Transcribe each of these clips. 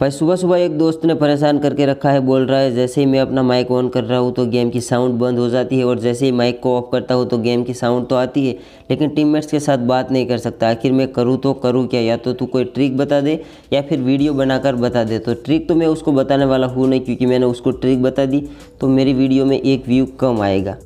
भाई सुबह सुबह एक दोस्त ने परेशान करके रखा है बोल रहा है जैसे ही मैं अपना माइक ऑन कर रहा हूँ तो गेम की साउंड बंद हो जाती है और जैसे ही माइक को ऑफ करता हूँ तो गेम की साउंड तो आती है लेकिन टीममेट्स के साथ बात नहीं कर सकता आखिर मैं करूँ तो करूँ क्या या तो तू कोई ट्रिक बता दे या फिर वीडियो बनाकर बता दे तो ट्रिक तो मैं उसको बताने वाला हूँ नहीं क्योंकि मैंने उसको ट्रिक बता दी तो मेरी वीडियो में एक व्यू कम आएगा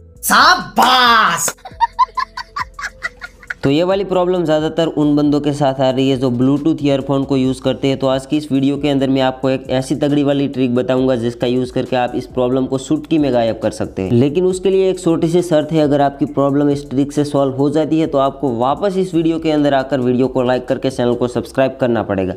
तो ये वाली प्रॉब्लम ज़्यादातर उन बंदों के साथ आ रही है जो ब्लूटूथ ईयरफोन को यूज़ करते हैं तो आज की इस वीडियो के अंदर मैं आपको एक ऐसी तगड़ी वाली ट्रिक बताऊंगा जिसका यूज़ करके आप इस प्रॉब्लम को सुटकी में गायब कर सकते हैं लेकिन उसके लिए एक छोटी सी शर्त है अगर आपकी प्रॉब्लम इस ट्रिक से सॉल्व हो जाती है तो आपको वापस इस वीडियो के अंदर आकर वीडियो को लाइक करके चैनल को सब्सक्राइब करना पड़ेगा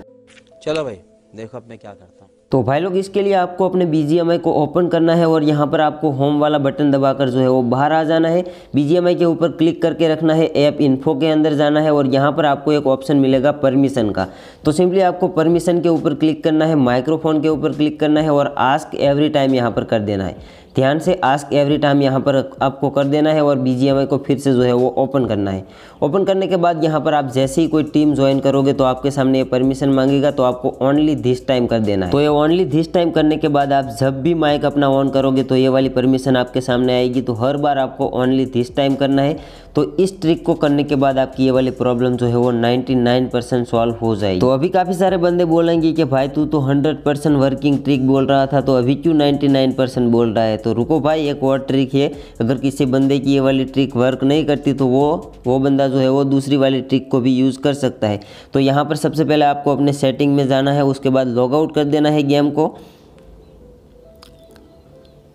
चलो भाई देखो अब मैं क्या करता हूँ तो भाई लोग इसके लिए आपको अपने बी को ओपन करना है और यहाँ पर आपको होम वाला बटन दबाकर जो है वो बाहर आ जाना है बी के ऊपर क्लिक करके रखना है ऐप इन्फो के अंदर जाना है और यहाँ पर आपको एक ऑप्शन मिलेगा परमिशन का तो सिंपली आपको परमिशन के ऊपर क्लिक करना है माइक्रोफोन के ऊपर क्लिक करना है और आस्क एवरी टाइम यहाँ पर कर देना है ध्यान से आस्क एवरी टाइम यहाँ पर आपको कर देना है और बी को फिर से जो है वो ओपन करना है ओपन करने के बाद यहाँ पर आप जैसे ही कोई टीम ज्वाइन करोगे तो आपके सामने ये परमिशन मांगेगा तो आपको ओनली धिस टाइम कर देना है तो ये ओनली धिस टाइम करने के बाद आप जब भी माइक अपना ऑन करोगे तो ये वाली परमिशन आपके सामने आएगी तो हर बार आपको ओनली धिस टाइम करना है तो इस ट्रिक को करने के बाद आपकी ये वाली प्रॉब्लम जो है वो नाइन्टी परसेंट सॉल्व हो जाएगी तो अभी काफ़ी सारे बंदे बोलेंगे कि भाई तू तो हंड्रेड परसेंट वर्किंग ट्रिक बोल रहा था तो अभी क्यों नाइन्टी परसेंट बोल रहा है तो रुको भाई एक और ट्रिक है अगर किसी बंदे की ये वाली ट्रिक वर्क नहीं करती तो वो वो बंदा जो है वो दूसरी वाली ट्रिक को भी यूज़ कर सकता है तो यहाँ पर सबसे पहले आपको अपने सेटिंग में जाना है उसके बाद लॉगआउट कर देना है गेम को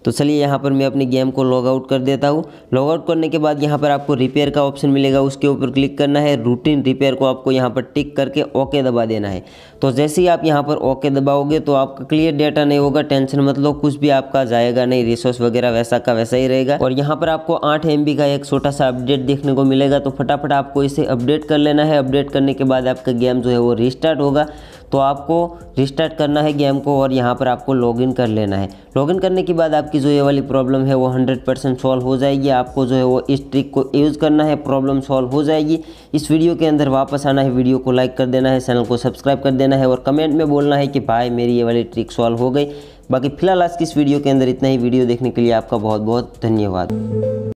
तो चलिए यहाँ पर मैं अपने गेम को लॉग आउट कर देता हूँ लॉग आउट करने के बाद यहाँ पर आपको रिपेयर का ऑप्शन मिलेगा उसके ऊपर क्लिक करना है रूटीन रिपेयर को आपको यहाँ पर टिक करके ओके दबा देना है तो जैसे ही आप यहाँ पर ओके दबाओगे तो आपका क्लियर डेटा नहीं होगा टेंशन मत लो कुछ भी आपका जाएगा नहीं रिसोर्स वगैरह वैसा का वैसा ही रहेगा और यहाँ पर आपको आठ एम का एक छोटा सा अपडेट देखने को मिलेगा तो फटाफट आपको इसे अपडेट कर लेना है अपडेट करने के बाद आपका गेम जो है वो रिस्टार्ट होगा तो आपको रिस्टार्ट करना है गेम को और यहाँ पर आपको लॉगिन कर लेना है लॉगिन करने के बाद आपकी जो ये वाली प्रॉब्लम है वो हंड्रेड परसेंट सॉल्व हो जाएगी आपको जो है वो इस ट्रिक को यूज़ करना है प्रॉब्लम सॉल्व हो जाएगी इस वीडियो के अंदर वापस आना है वीडियो को लाइक कर देना है चैनल को सब्सक्राइब कर देना है और कमेंट में बोलना है कि भाई मेरी ये वाली ट्रिक सॉल्व हो गई बाकी फिलहाल आज की इस वीडियो के अंदर इतना ही वीडियो देखने के लिए आपका बहुत बहुत धन्यवाद